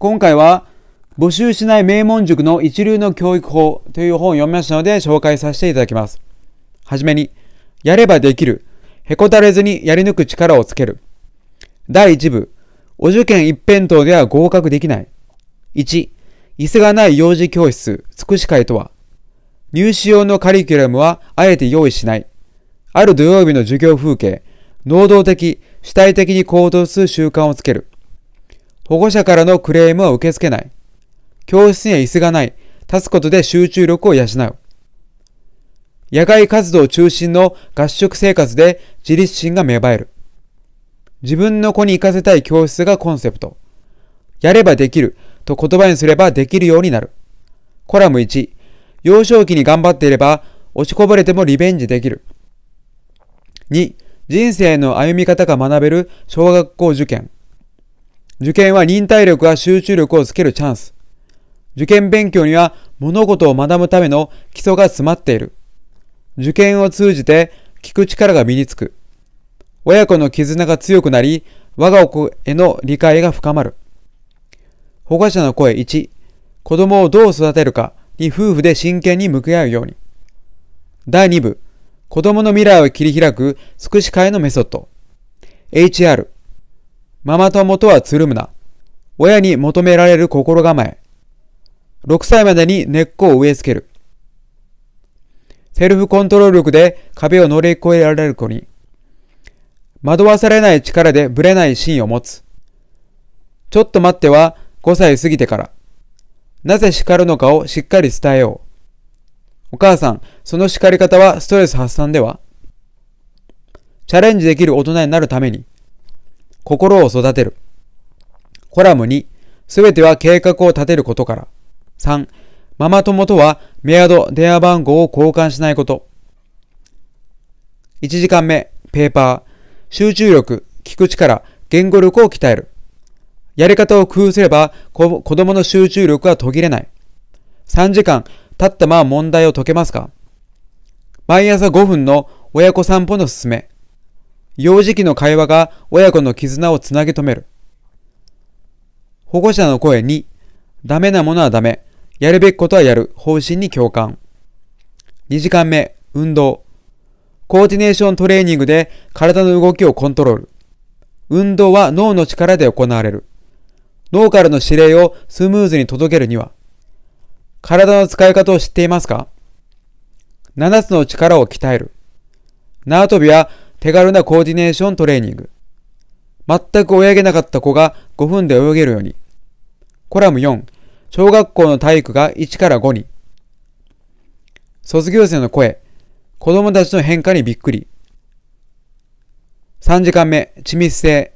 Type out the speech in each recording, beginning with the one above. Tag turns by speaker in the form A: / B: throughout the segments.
A: 今回は募集しない名門塾の一流の教育法という本を読みましたので紹介させていただきます。はじめに、やればできる。へこたれずにやり抜く力をつける。第1部、お受験一辺倒では合格できない。1、椅子がない幼児教室、つくし会とは、入試用のカリキュラムはあえて用意しない。ある土曜日の授業風景、能動的、主体的に行動する習慣をつける。保護者からのクレームは受け付けない。教室には椅子がない。立つことで集中力を養う。野外活動中心の合宿生活で自立心が芽生える。自分の子に行かせたい教室がコンセプト。やればできると言葉にすればできるようになる。コラム1。幼少期に頑張っていれば落ちこぼれてもリベンジできる。2。人生の歩み方が学べる小学校受験。受験は忍耐力や集中力をつけるチャンス。受験勉強には物事を学ぶための基礎が詰まっている。受験を通じて聞く力が身につく。親子の絆が強くなり、我が子への理解が深まる。保護者の声1、子供をどう育てるかに夫婦で真剣に向き合うように。第2部、子供の未来を切り開く少くし会のメソッド。HR、ママ友とはつるむな。親に求められる心構え。6歳までに根っこを植え付ける。セルフコントロール力で壁を乗り越えられる子に。惑わされない力でぶれない芯を持つ。ちょっと待っては5歳過ぎてから。なぜ叱るのかをしっかり伝えよう。お母さん、その叱り方はストレス発散ではチャレンジできる大人になるために。心を育てる。コラム2、すべては計画を立てることから。3、ママ友とはメアド、電話番号を交換しないこと。1時間目、ペーパー。集中力、聞く力、言語力を鍛える。やり方を工夫すれば子供の集中力は途切れない。3時間経ったまま問題を解けますか毎朝5分の親子散歩の勧め。幼児期の会話が親子の絆をつなぎ止める。保護者の声に、ダメなものはダメ、やるべきことはやる方針に共感。2時間目、運動。コーディネーショントレーニングで体の動きをコントロール。運動は脳の力で行われる。脳からの指令をスムーズに届けるには、体の使い方を知っていますか ?7 つの力を鍛える。縄跳びは手軽なコーディネーショントレーニング。全く泳げなかった子が5分で泳げるように。コラム4、小学校の体育が1から5に。卒業生の声、子供たちの変化にびっくり。3時間目、緻密性、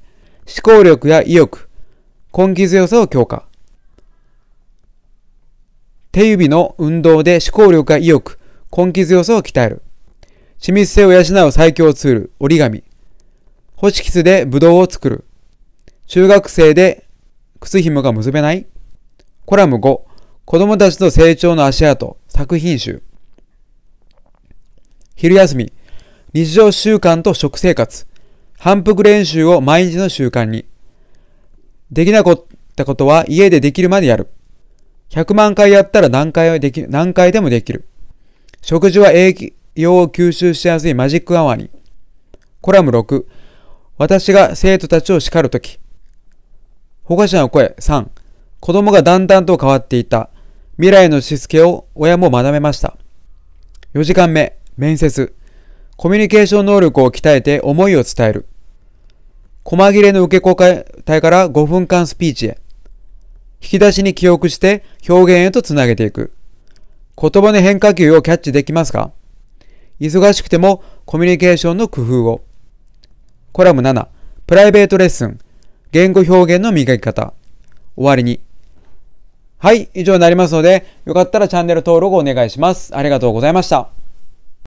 A: 思考力や意欲、根気強さを強化。手指の運動で思考力や意欲、根気強さを鍛える。緻密性を養う最強ツール、折り紙。ホチキスでブドウを作る。中学生で靴紐が結べないコラム5、子供たちの成長の足跡、作品集。昼休み、日常習慣と食生活。反復練習を毎日の習慣に。できなかったことは家でできるまでやる。100万回やったら何回はでき、何回でもできる。食事は永用を吸収しやすいマジックアワーに。コラム6、私が生徒たちを叱るとき。保護者の声3、子供がだんだんと変わっていた。未来のしつけを親も学べました。4時間目、面接。コミュニケーション能力を鍛えて思いを伝える。細切れの受け公開体から5分間スピーチへ。引き出しに記憶して表現へとつなげていく。言葉の変化球をキャッチできますか忙しくてもコミュニケーションの工夫を。コラム7、プライベートレッスン、言語表現の磨き方。終わりに。はい、以上になりますので、よかったらチャンネル登録お願いします。ありがとうございました。